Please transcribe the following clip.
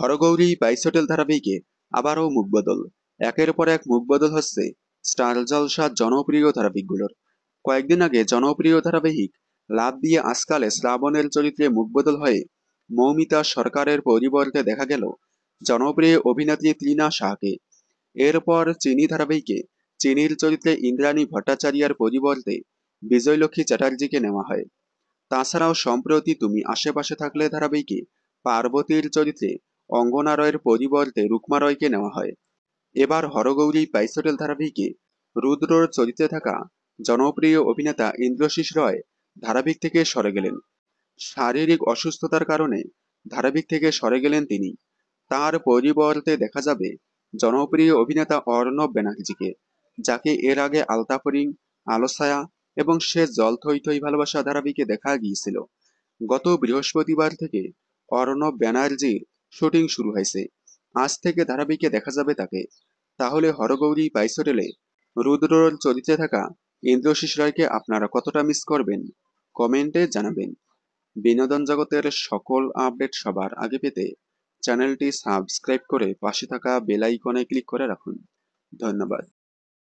হরগৌরী বাইসোটেল ধারাবাহিকে আবারও মুখবদল একের পর এক মুখবদল হচ্ছে স্টার জলসা জনপ্রিয় ধারাবাহিকগুলোর কয়েকদিন আগে জনপ্রিয় ধারাবাহিক লাভ দিয়ে আজকালে শ্রাবণের চরিত্রে মুখবদল হয়ে মৌমিতা সরকারের পরিবর্তে দেখা গেল জনপ্রিয় অভিনেত্রী তৃণা শাহকে এরপর চিনি ধারাবাহিকে চিনির চরিত্রে ইন্দ্রাণী ভট্টাচার্যার পরিবর্তে বিজয়লক্ষ্মী চ্যাটার্জিকে নেওয়া হয় তাছাড়াও সম্প্রতি তুমি আশেপাশে থাকলে ধারাবাহিকে পার্বতীর চরিত্রে অঙ্গনা রয়ের পরিবর্তে রুকমা রয়কে নেওয়া হয় এবার হরগৌরী পাইসোটেল ধারাবাহিকে রুদ্রর চরিত্রে থাকা জনপ্রিয় অভিনেতা ইন্দ্রশিস রয় ধারাবাহিক থেকে সরে গেলেন শারীরিক অসুস্থতার কারণে ধারাবাহিক থেকে সরে গেলেন তিনি তার পরিবর্তে দেখা যাবে জনপ্রিয় অভিনেতা অর্ণব ব্যানার্জিকে যাকে এর আগে আলতাফরিং আলোসায়া এবং সে জল থই থই ভালোবাসা ধারাবাহিকে দেখা গিয়েছিল গত বৃহস্পতিবার থেকে অর্ণব ব্যানার্জির শুটিং শুরু হয়েছে আজ থেকে ধারাবাহিকে দেখা যাবে তাকে তাহলে হরগৌরী বাইস হোটেলে রুদ্ররোল চরিত্রে থাকা ইন্দ্রশিষ রায়কে আপনারা কতটা মিস করবেন কমেন্টে জানাবেন বিনোদন জগতের সকল আপডেট সবার আগে পেতে চ্যানেলটি সাবস্ক্রাইব করে পাশে থাকা বেল আইকনে ক্লিক করে রাখুন ধন্যবাদ